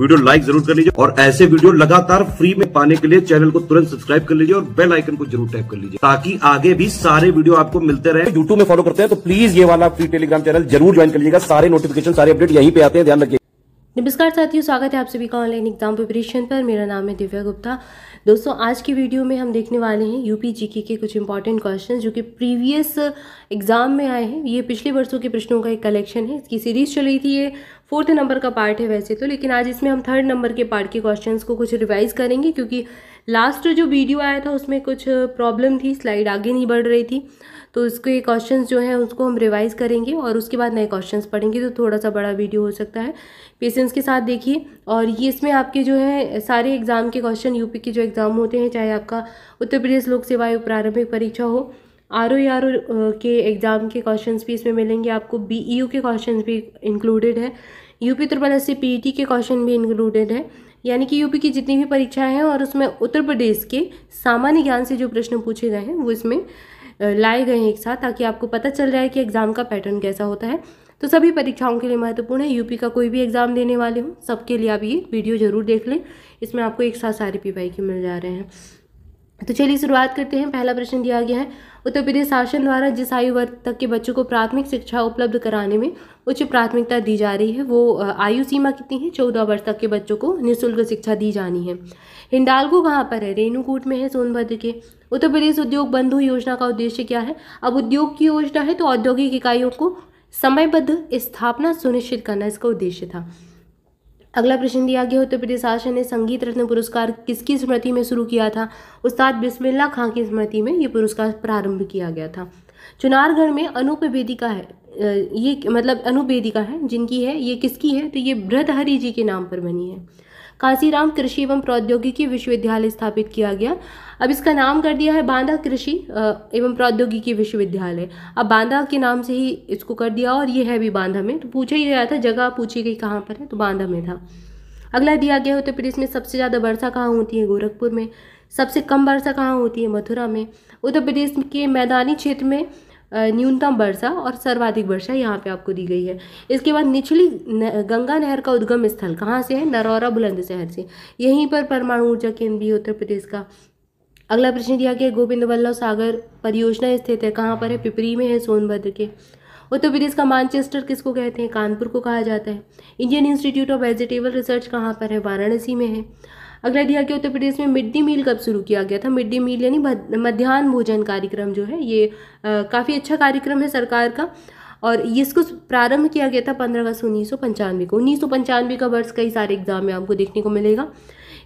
video like जरूर कर लीजिए और ऐसे वीडियो लगातार फ्री में पाने के लिए चैनल को तुरंत सब्सक्राइब कर लीजिए और बेल आइकन को जरूर टैप कर लीजिए ताकि आगे भी सारे वीडियो आपको मिलते रहे यूट्यूब में फॉलो करते हैं तो प्लीज ये वाला फ्री टेलीग्राम चैनल जरूर ज्वाइन कर लीजिएगा सारे नोटिफिकेशन सारे अपडेट यहीं पे आते हैं ध्यान रखिए नमस्कार साथियों स्वागत है आप सभी का ऑनलाइन एग्जाम प्रिपरेशन पर मेरा नाम है दिव्या गुप्ता दोस्तों आज की वीडियो में हम देखने वाले हैं यूपी जी के कुछ इंपॉर्टेंट क्वेश्चन जो कि प्रीवियस एग्ज़ाम में आए हैं ये पिछले वर्षों के प्रश्नों का एक कलेक्शन है इसकी सीरीज़ चल रही थी ये फोर्थ नंबर का पार्ट है वैसे तो लेकिन आज इसमें हम थर्ड नंबर के पार्ट के क्वेश्चन को कुछ रिवाइज़ करेंगे क्योंकि लास्ट जो वीडियो आया था उसमें कुछ प्रॉब्लम थी स्लाइड आगे नहीं बढ़ रही थी तो उसके क्वेश्चन जो हैं उसको हम रिवाइज़ करेंगे और उसके बाद नए क्वेश्चन पढ़ेंगे तो थोड़ा सा बड़ा वीडियो हो सकता है पेशेंस के साथ देखिए और ये इसमें आपके जो है सारे एग्ज़ाम के क्वेश्चन यूपी के जो एग्ज़ाम होते हैं चाहे आपका उत्तर प्रदेश लोक सेवा आयोग प्रारंभिक परीक्षा हो आर ओ आर ओ के एग्ज़ाम के क्वेश्चन भी इसमें मिलेंगे आपको बी ई यू के क्वेश्चन भी इंक्लूडेड है UP triple S C P E T के क्वेश्चन भी इंक्लूडेड है यानी कि यूपी की जितनी भी परीक्षाएं हैं और उसमें उत्तर प्रदेश के सामान्य ज्ञान से जो प्रश्न पूछे गए हैं वो इसमें लाए गए हैं एक साथ ताकि आपको पता चल जाए कि एग्ज़ाम का पैटर्न कैसा होता है तो सभी परीक्षाओं के लिए महत्वपूर्ण है यूपी का कोई भी एग्ज़ाम देने वाले हों सबके लिए आप ये वीडियो ज़रूर देख लें इसमें आपको एक साथ सारे पी की मिल जा रहे हैं तो चलिए शुरुआत करते हैं पहला प्रश्न दिया गया है उत्तर प्रदेश शासन द्वारा जिस आयु वर्ग तक के बच्चों को प्राथमिक शिक्षा उपलब्ध कराने में उच्च प्राथमिकता दी जा रही है वो आयु सीमा कितनी है चौदह वर्ष तक के बच्चों को निःशुल्क शिक्षा दी जानी है हिंडालगो कहाँ पर है रेणुकूट में है सोनभद्र के उत्तर प्रदेश उद्योग बंधु योजना का उद्देश्य क्या है अब उद्योग की योजना है तो औद्योगिक इकाइयों को समयबद्ध स्थापना सुनिश्चित करना इसका उद्देश्य था अगला प्रश्न दिया गया उत्तर प्रदेश शासन ने संगीत रत्न पुरस्कार किसकी स्मृति में शुरू किया था उस्ताद बिस्मिल्ला खां की स्मृति में ये पुरस्कार प्रारंभ किया गया था चुनारगढ़ में अनूप वेदिका है ये मतलब अनुपेदिका है जिनकी है ये किसकी है तो ये बृहदहरी जी के नाम पर बनी है काशीराम कृषि एवं प्रौद्योगिकी विश्वविद्यालय स्थापित किया गया अब इसका नाम कर दिया है बांदा कृषि एवं प्रौद्योगिकी विश्वविद्यालय अब बांदा के नाम से ही इसको कर दिया और ये है भी बांधा में तो पूछा ही गया था जगह पूछी गई कहाँ पर है तो बांदा में था अगला दिया गया उत्तर तो प्रदेश में सबसे ज़्यादा वर्षा कहाँ होती है गोरखपुर में सबसे कम वर्षा कहाँ होती है मथुरा में उत्तर प्रदेश के मैदानी क्षेत्र में न्यूनतम वर्षा और सर्वाधिक वर्षा यहाँ पे आपको दी गई है इसके बाद निचली गंगा नहर का उद्गम स्थल कहाँ से है नरौरा बुलंदशहर से यहीं पर परमाणु ऊर्जा केंद्र भी उत्तर प्रदेश का अगला प्रश्न दिया गया गोविंद वल्लभ सागर परियोजना स्थित है कहाँ पर है पिपरी में है सोनभद्र के उत्तर प्रदेश का मानचेस्टर किसको कहते हैं कानपुर को कहा जाता है Indian Institute of Vegetable Research कहाँ पर है वाराणसी में है अगला दिया गया उत्तर प्रदेश में मिड डे मील कब शुरू किया गया था मिड डे मील यानी मध्यान्ह भोजन कार्यक्रम जो है ये काफ़ी अच्छा कार्यक्रम है सरकार का और इसको प्रारंभ किया गया था पंद्रह अगस्त उन्नीस सौ पंचानवे को उन्नीस सौ पंचानवे का वर्ष कई सारे एग्जाम में आपको देखने को मिलेगा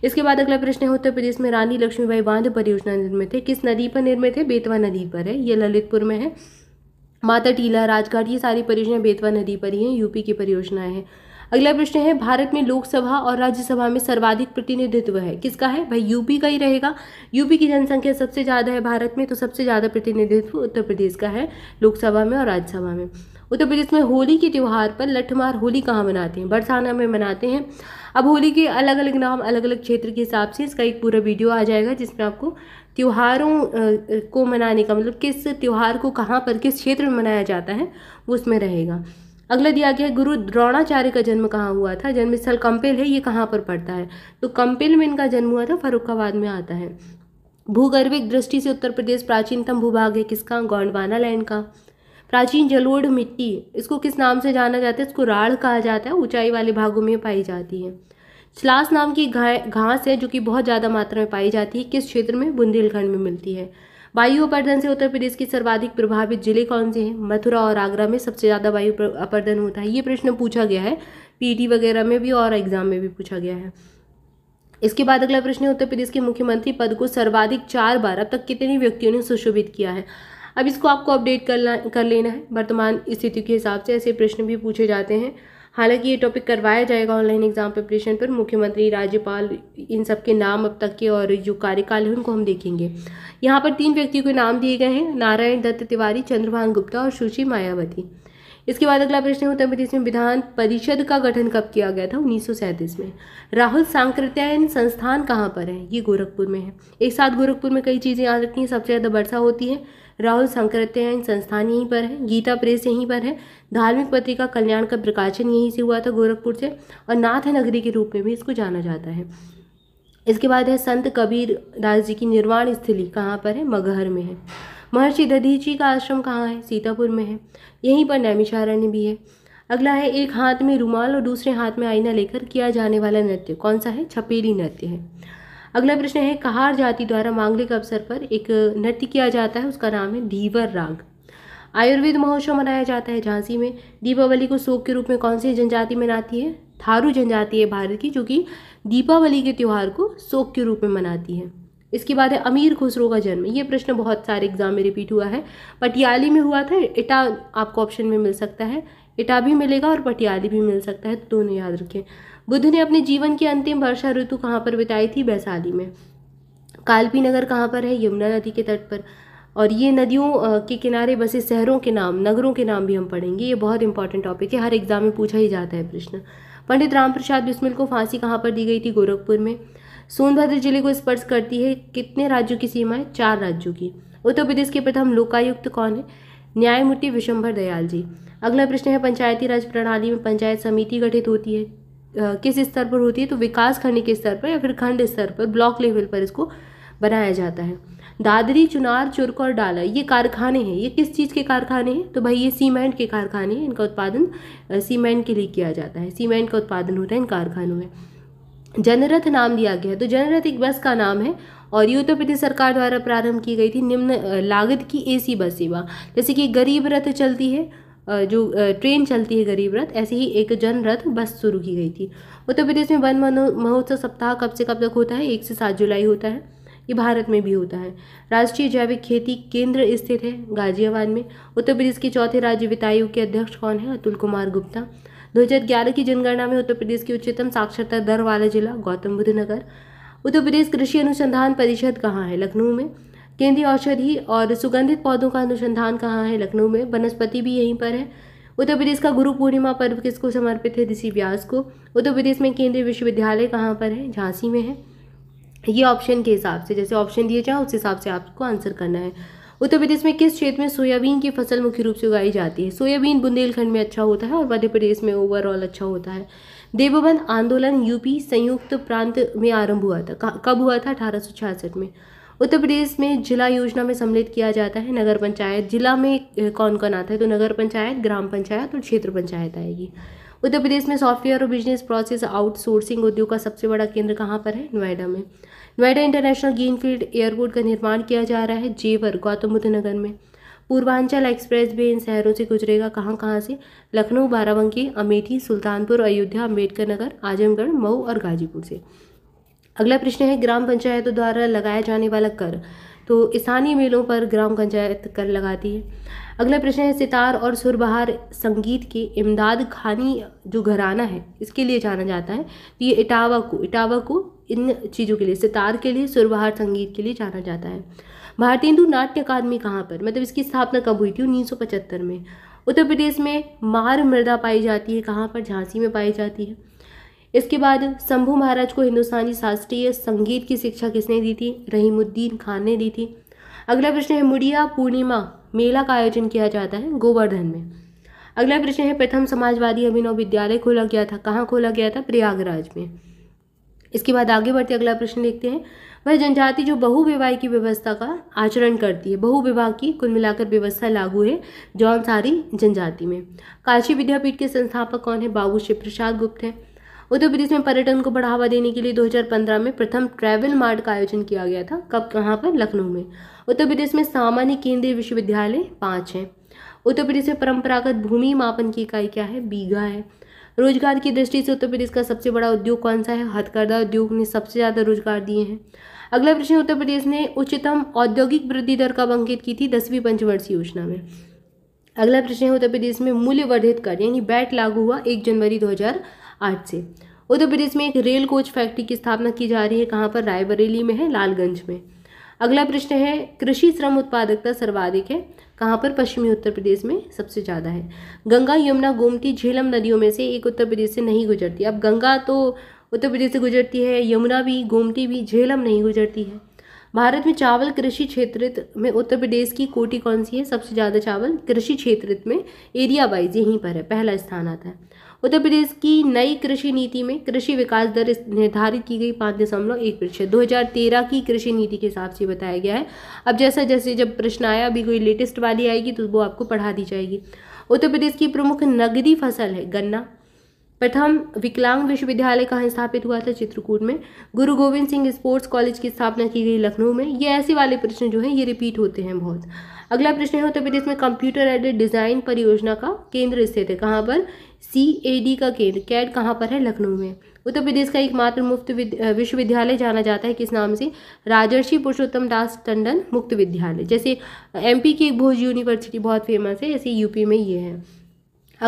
इसके बाद अगला प्रश्न है उत्तर प्रदेश में रानी लक्ष्मीबाई बांध परियोजना निर्मित है किस नदी पर निर्मित है बेतवा नदी पर है ये ललितपुर में है माता टीला राजघाट ये सारी परियोजनाएं बेतवा नदी पर ही हैं यूपी की परियोजनाएं हैं अगला प्रश्न है भारत में लोकसभा और राज्यसभा में सर्वाधिक प्रतिनिधित्व है किसका है भाई यूपी का ही रहेगा यूपी की जनसंख्या सबसे ज़्यादा है भारत में तो सबसे ज़्यादा प्रतिनिधित्व उत्तर प्रदेश का है लोकसभा में और राज्यसभा में उत्तर प्रदेश में होली के त्यौहार पर लठमार होली कहाँ मनाते हैं बरसाना में मनाते हैं अब होली के अलग अलग नाम अलग अलग क्षेत्र के हिसाब से इसका एक पूरा वीडियो आ जाएगा जिसमें आपको त्यौहारों को मनाने का मतलब किस त्यौहार को कहाँ पर किस क्षेत्र में मनाया जाता है वो उसमें रहेगा अगला दिया गया है गुरु द्रोणाचार्य का जन्म कहाँ हुआ था जन्म स्थल कंपेल है ये कहाँ पर पड़ता है तो कंपेल में इनका जन्म हुआ था फरुखाबाद में आता है भूगर्भिक दृष्टि से उत्तर प्रदेश प्राचीनतम भूभाग है किसका गौंडवाना लैंड का प्राचीन जलोढ़ मिट्टी इसको किस नाम से जाना जाता है इसको राड़ कहा जाता है ऊंचाई वाले भागों में पाई जाती है छलास नाम की घास है जो कि बहुत ज़्यादा मात्रा में पाई जाती है किस क्षेत्र में बुंदेलखंड में मिलती है वायु अपर्दन से उत्तर प्रदेश के सर्वाधिक प्रभावित जिले कौन से हैं मथुरा और आगरा में सबसे ज़्यादा वायु अपर्दन होता है ये प्रश्न पूछा गया है पीटी e वगैरह में भी और एग्जाम में भी पूछा गया है इसके बाद अगला प्रश्न है उत्तर प्रदेश के मुख्यमंत्री पद को सर्वाधिक चार बार अब तक कितने व्यक्तियों ने सुशोभित किया है अब इसको आपको अपडेट करना कर लेना है वर्तमान स्थिति के हिसाब से ऐसे प्रश्न भी पूछे जाते हैं हालांकि ये टॉपिक करवाया जाएगा ऑनलाइन एग्जाम प्रिपरेशन पर मुख्यमंत्री राज्यपाल इन सब के नाम अब तक के और जो कार्यकाल है उनको हम देखेंगे यहाँ पर तीन व्यक्तियों के नाम दिए गए हैं नारायण दत्त तिवारी चंद्रभान गुप्ता और सुशी मायावती इसके बाद अगला प्रश्न है उत्तर प्रदेश में विधान परिषद का गठन कब किया गया था उन्नीस में राहुल सांकृत्यायन संस्थान कहाँ पर है ये गोरखपुर में है एक साथ गोरखपुर में कई चीज़ें याद रखनी है सबसे ज़्यादा वर्षा होती है राहुल सांकृत्यायन संस्थान यहीं पर है गीता प्रेस यहीं पर है धार्मिक पत्रिका कल्याण का प्रकाशन यहीं से हुआ था गोरखपुर से और नाथ नगरी के रूप में भी इसको जाना जाता है इसके बाद है संत कबीर दास जी की निर्वाण स्थली कहाँ पर है मगहर में है महर्षि दधीची का आश्रम कहाँ है सीतापुर में है यहीं पर नैमिषारण्य भी है अगला है एक हाथ में रुमाल और दूसरे हाथ में आईना लेकर किया जाने वाला नृत्य कौन सा है छपेली नृत्य है अगला प्रश्न है कहार जाति द्वारा मांगलिक अवसर पर एक नृत्य किया जाता है उसका नाम है धीवर राग आयुर्वेद महोत्सव मनाया जाता है झांसी में दीपावली को शोक के रूप में कौन सी जनजाति मनाती है थारू जनजाति है भारत की जो कि दीपावली के त्यौहार को शोक के रूप में मनाती है इसके बाद है अमीर खुसरो का जन्म ये प्रश्न बहुत सारे एग्जाम में रिपीट हुआ है पटियाली में हुआ था इटा आपको ऑप्शन में मिल सकता है इटा भी मिलेगा और पटियाली भी मिल सकता है तो दोनों याद रखें बुद्ध ने अपने जीवन की अंतिम वर्षा ऋतु कहाँ पर बिताई थी वैशाली में कालपी नगर कहाँ पर है यमुना नदी के तट पर और ये नदियों के किनारे बसे शहरों के नाम नगरों के नाम भी हम पढ़ेंगे ये बहुत इंपॉर्टेंट टॉपिक है हर एग्जाम में पूछा ही जाता है प्रश्न पंडित राम प्रसाद बिस्मिल को फांसी कहाँ पर दी गई थी गोरखपुर में सोनभद्र जिले को स्पर्श करती है कितने राज्यों की सीमाएं चार राज्यों की उत्तर प्रदेश के प्रथम लोकायुक्त कौन है न्यायमूर्ति विशंभर दयाल जी अगला प्रश्न है पंचायती राज प्रणाली में पंचायत समिति गठित होती है किस स्तर पर होती है तो विकास खंड के स्तर पर या फिर खंड स्तर पर ब्लॉक लेवल पर इसको बनाया जाता है दादरी चुनार चुरक और डाला ये कारखाने हैं ये किस चीज़ के कारखाने हैं तो भाई ये सीमेंट के कारखाने हैं इनका उत्पादन सीमेंट के लिए किया जाता है सीमेंट का उत्पादन होता है इन कारखानों में जनरथ नाम दिया गया है तो जनरथ एक बस का नाम है और ये उत्तर प्रदेश सरकार द्वारा प्रारंभ की गई थी निम्न लागत की एसी बस सेवा जैसे कि गरीब रथ चलती है जो ट्रेन चलती है गरीब रथ ऐसे ही एक जनरथ बस शुरू की गई थी उत्तर तो प्रदेश में वन महोत्सव सप्ताह कब से कब तक होता है एक से सात जुलाई होता है ये भारत में भी होता है राष्ट्रीय जैविक खेती केंद्र स्थित है गाजियाबाद में उत्तर प्रदेश के चौथे राज्य वित्त आयोग के अध्यक्ष कौन है अतुल कुमार गुप्ता 2011 की जनगणना में उत्तर प्रदेश की उच्चतम साक्षरता दर वाला जिला गौतम बुद्ध नगर उत्तर प्रदेश कृषि अनुसंधान परिषद कहाँ है लखनऊ में केंद्रीय औषधि और सुगंधित पौधों का अनुसंधान कहाँ है लखनऊ में वनस्पति भी यहीं पर है उत्तर प्रदेश का गुरु पूर्णिमा पर्व किसको समर्पित है ऋषि व्यास को उत्तर प्रदेश में केंद्रीय विश्वविद्यालय कहाँ पर है झांसी में है ये ऑप्शन के हिसाब से जैसे ऑप्शन दिए जाए उस हिसाब से आपको आंसर करना है उत्तर प्रदेश में किस क्षेत्र में सोयाबीन की फसल मुख्य रूप से उगाई जाती है सोयाबीन बुंदेलखंड में अच्छा होता है और मध्य प्रदेश में ओवरऑल अच्छा होता है देवबंद आंदोलन यूपी संयुक्त प्रांत में आरंभ हुआ था कब हुआ था अठारह में उत्तर प्रदेश में जिला योजना में सम्मिलित किया जाता है नगर पंचायत जिला में कौन कौन आता है तो नगर पंचायत ग्राम पंचायत और क्षेत्र पंचायत आएगी उत्तर प्रदेश में सॉफ्टवेयर और बिजनेस प्रोसेस आउटसोर्सिंग उद्योग का सबसे बड़ा केंद्र कहाँ पर है नोएडा में नोएडा इंटरनेशनल ग्रीनफील्ड एयरपोर्ट का निर्माण किया जा रहा है जेवर गौतम बुद्ध नगर में पूर्वांचल एक्सप्रेस भी इन शहरों से गुजरेगा कहाँ कहाँ से लखनऊ बाराबंकी अमेठी सुल्तानपुर अयोध्या अम्बेडकर नगर आजमगढ़ मऊ और गाजीपुर से अगला प्रश्न है ग्राम पंचायतों द्वारा लगाया जाने वाला कर तो स्थानीय मेलों पर ग्राम पंचायत कर लगाती है अगला प्रश्न है सितार और सुरबहार संगीत के इमदाद खानी जो घराना है इसके लिए जाना जाता है तो ये इटावा को इटावा को इन चीज़ों के लिए सितार के लिए सुरबहार संगीत के लिए जाना जाता है भारतीय हिंदू नाट्य अकादमी कहाँ पर मतलब इसकी स्थापना कब हुई थी उन्नीस में उत्तर प्रदेश में मार मृदा पाई जाती है कहाँ पर झांसी में पाई जाती है इसके बाद शंभू महाराज को हिंदुस्तानी शास्त्रीय संगीत की शिक्षा किसने दी थी रहीमुद्दीन खान ने दी थी अगला प्रश्न है मुड़िया पूर्णिमा मेला का आयोजन किया जाता है गोवर्धन में अगला प्रश्न है प्रथम समाजवादी अभिनव विद्यालय खोला गया था कहाँ खोला गया था प्रयागराज में इसके बाद आगे बढ़ते अगला प्रश्न देखते हैं वह जनजाति जो बहुविवाह की व्यवस्था का आचरण करती है बहुविवाह की कुल मिलाकर व्यवस्था लागू है जौन सारी जनजाति में काशी विद्यापीठ के संस्थापक कौन है बाबू शिव प्रसाद गुप्त हैं उत्तर प्रदेश में पर्यटन को बढ़ावा देने के लिए 2015 में प्रथम ट्रैवल मार्ट का आयोजन किया गया था कब कहाँ पर लखनऊ में उत्तर प्रदेश में सामान्य केंद्रीय विश्वविद्यालय पाँच हैं उत्तर प्रदेश में परंपरागत भूमि मापन की इकाई क्या है बीघा है रोजगार की दृष्टि से उत्तर प्रदेश का सबसे बड़ा उद्योग कौन सा है हथकरघा उद्योग ने सबसे ज़्यादा रोजगार दिए हैं अगला प्रश्न उत्तर प्रदेश ने उच्चतम औद्योगिक वृद्धि दर का अंकित की थी दसवीं पंचवर्षीय योजना में अगला प्रश्न है उत्तर प्रदेश में मूल्य वर्धित कर यानी बैट लागू हुआ एक जनवरी 2008 से उत्तर प्रदेश में एक रेल कोच फैक्ट्री की स्थापना की जा रही है कहाँ पर रायबरेली में है लालगंज में अगला प्रश्न है कृषि श्रम उत्पादकता सर्वाधिक है कहाँ पर पश्चिमी उत्तर प्रदेश में सबसे ज़्यादा है गंगा यमुना गोमती झेलम नदियों में से एक उत्तर प्रदेश से नहीं गुजरती अब गंगा तो उत्तर प्रदेश से गुजरती है यमुना भी गोमती भी झेलम नहीं गुजरती है भारत में चावल कृषि क्षेत्र में उत्तर प्रदेश की कोटी कौन सी है सबसे ज़्यादा चावल कृषि क्षेत्र में एरिया वाइज यहीं पर है पहला स्थान आता है उत्तर प्रदेश की नई कृषि नीति में कृषि विकास दर निर्धारित की गई पाँच दशमलव एक प्रतिशत दो की कृषि नीति के हिसाब से बताया गया है अब जैसा जैसे जब प्रश्न आया अभी कोई लेटेस्ट वाली आएगी तो वो आपको पढ़ा दी जाएगी उत्तर प्रदेश की प्रमुख नगदी फसल है गन्ना प्रथम विकलांग विश्वविद्यालय कहाँ स्थापित हुआ था चित्रकूट में गुरु गोविंद सिंह स्पोर्ट्स कॉलेज की स्थापना की गई लखनऊ में ये ऐसे वाले प्रश्न जो है ये रिपीट होते हैं बहुत अगला प्रश्न है उत्तर प्रदेश में कंप्यूटर एडेड डिज़ाइन परियोजना का केंद्र स्थित है कहाँ पर सी ए डी का केंद्र कैड कहाँ पर है लखनऊ में उत्तर प्रदेश का एकमात्र मुफ्त विश्वविद्यालय जाना जाता है किस नाम से राजर्षि पुरुषोत्तम दास टंडन मुक्त विद्यालय जैसे एमपी की एक भोज यूनिवर्सिटी बहुत फेमस है ऐसे यूपी में ये है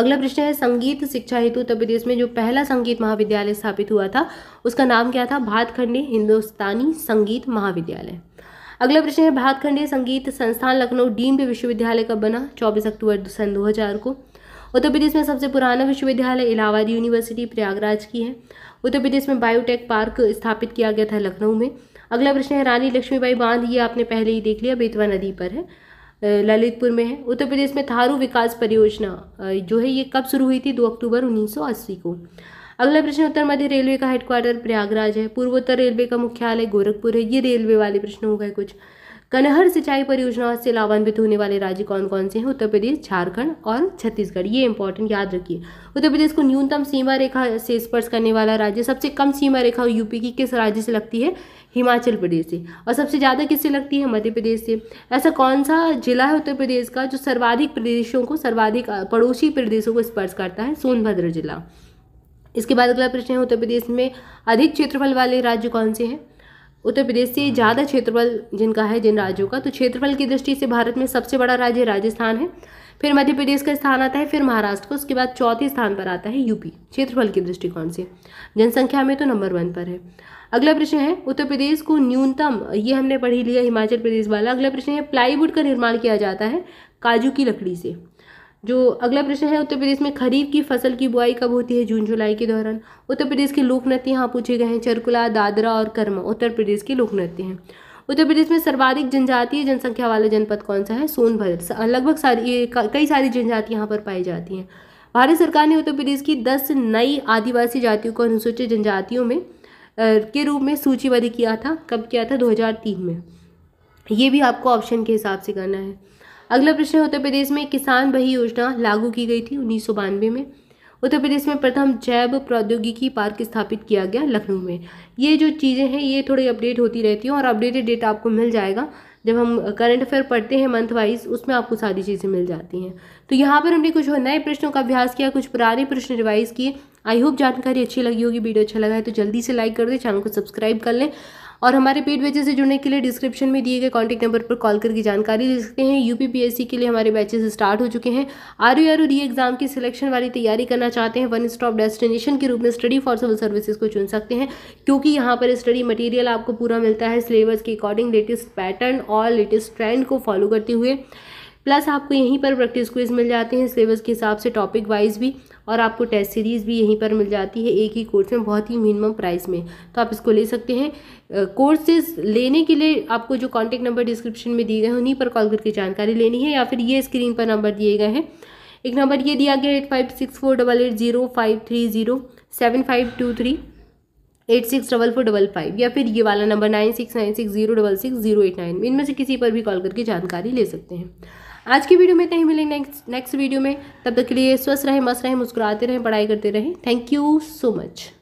अगला प्रश्न है संगीत शिक्षा हेतु उत्तर प्रदेश में जो पहला संगीत महाविद्यालय स्थापित हुआ था उसका नाम क्या था भारतखंडी हिंदुस्तानी संगीत महाविद्यालय अगला प्रश्न है भारत खंडीय संगीत संस्थान लखनऊ डीम्ड विश्वविद्यालय कब बना चौबीस अक्टूबर सन दो को उत्तर प्रदेश में सबसे पुराना विश्वविद्यालय इलाहाबाद यूनिवर्सिटी प्रयागराज की है उत्तर प्रदेश में बायोटेक पार्क स्थापित किया गया था लखनऊ में अगला प्रश्न है रानी लक्ष्मीबाई बांध ये आपने पहले ही देख लिया बेतवा नदी पर है ललितपुर में है उत्तर प्रदेश में थारू विकास परियोजना जो है ये कब शुरू हुई थी दो अक्टूबर उन्नीस को अगला प्रश्न उत्तर मध्य रेलवे का हेडक्वार्टर प्रयागराज है पूर्वोत्तर रेलवे का मुख्यालय गोरखपुर है ये रेलवे वाले प्रश्न हो गए कुछ कनहर सिंचाई परियोजनाओं से लाभान्वित होने वाले राज्य कौन कौन से हैं उत्तर प्रदेश झारखंड और छत्तीसगढ़ ये इंपॉर्टेंट याद रखिए उत्तर प्रदेश को न्यूनतम सीमा रेखा से स्पर्श करने वाला राज्य सबसे कम सीमा रेखा यूपी की किस राज्य से लगती है हिमाचल प्रदेश से और सबसे ज़्यादा किससे लगती है मध्य प्रदेश से ऐसा कौन सा जिला है उत्तर प्रदेश का जो सर्वाधिक प्रदेशों को सर्वाधिक पड़ोसी प्रदेशों को स्पर्श करता है सोनभद्र जिला इसके बाद अगला प्रश्न है उत्तर प्रदेश में अधिक क्षेत्रफल वाले राज्य कौन से हैं उत्तर प्रदेश से ज़्यादा क्षेत्रफल जिनका है जिन राज्यों का तो क्षेत्रफल की दृष्टि से भारत में सबसे बड़ा राज्य राजस्थान है फिर मध्य प्रदेश का स्थान आता है फिर महाराष्ट्र का उसके बाद चौथे स्थान पर आता है यूपी क्षेत्रफल दृष्टि दृष्टिकोण से जनसंख्या में तो नंबर वन पर है अगला प्रश्न है उत्तर प्रदेश को न्यूनतम ये हमने पढ़ी लिया हिमाचल प्रदेश वाला अगला प्रश्न है प्लाईवुड का निर्माण किया जाता है काजू की लकड़ी से जो अगला प्रश्न है उत्तर प्रदेश में खरीफ की फसल की बुआई कब होती है जून जुलाई के दौरान उत्तर प्रदेश के लोक नृत्य यहाँ पूछे गए हैं चरकुला दादरा और कर्मा उत्तर प्रदेश के लोक नृत्य हैं उत्तर प्रदेश में सर्वाधिक जनजातीय जनसंख्या वाला जनपद कौन सा है सोनभद्र लगभग सारी कई सारी जनजाति यहाँ पर पाई जाती हैं भारत सरकार ने उत्तर प्रदेश की दस नई आदिवासी जातियों को अनुसूचित जनजातियों में के रूप में सूचीबद्ध किया था कब किया था 2003 में ये भी आपको ऑप्शन के हिसाब से करना है अगला प्रश्न है उत्तर प्रदेश में किसान बही योजना लागू की गई थी उन्नीस में उत्तर प्रदेश में प्रथम जैव प्रौद्योगिकी पार्क स्थापित किया गया लखनऊ में ये जो चीज़ें हैं ये थोड़ी अपडेट होती रहती हैं और अपडेटेड डेटा आपको मिल जाएगा जब हम करंट अफेयर पढ़ते हैं मंथ वाइज उसमें आपको सारी चीज़ें मिल जाती हैं तो यहाँ पर हमने कुछ नए प्रश्नों का अभ्यास किया कुछ पुराने प्रश्न रिवाइज किए आई होप जानकारी अच्छी लगी होगी वीडियो अच्छा लगा है तो जल्दी से लाइक कर दें चैनल को सब्सक्राइब कर लें और हमारे पेड बैचेज से जुड़ने के लिए डिस्क्रिप्शन में दिए गए कॉन्टैक्ट नंबर पर कॉल करके जानकारी ले सकते हैं यू के लिए हमारे बैचेज स्टार्ट हो चुके हैं आर यू आर एग्जाम की सिलेक्शन वाली तैयारी करना चाहते हैं वन स्टॉप डेस्टिनेशन के रूप में स्टडी फॉर सिविल सर्विसेज को चुन सकते हैं क्योंकि यहाँ पर स्टडी मटीरियल आपको पूरा मिलता है सिलेबस के अकॉर्डिंग लेटेस्ट पैटर्न और लेटेस्ट ट्रेंड को फॉलो करते हुए प्लस आपको यहीं पर प्रैक्टिस क्विज मिल जाते हैं सिलेबस के हिसाब से टॉपिक वाइज भी और आपको टेस्ट सीरीज़ भी यहीं पर मिल जाती है एक ही कोर्स में बहुत ही मिनिमम प्राइस में तो आप इसको ले सकते हैं कोर्सेज लेने के लिए आपको जो कॉन्टैक्ट नंबर डिस्क्रिप्शन में दिए गए हैं उन्हीं पर कॉल करके जानकारी लेनी है या फिर ये स्क्रीन पर नंबर दिए गए हैं एक नंबर ये दिया गया eight five six four double eight zero five three zero seven five two three eight six double four double five या फिर ये वाला number nine six nine six zero double six zero eight nine इनमें से किसी पर भी call करके जानकारी ले सकते हैं आज की वीडियो में कहीं मिलेंगे नेक्स्ट वीडियो में तब तक के लिए स्वस्थ रहें मस्त रहें मुस्कुराते रहें पढ़ाई करते रहें थैंक यू सो मच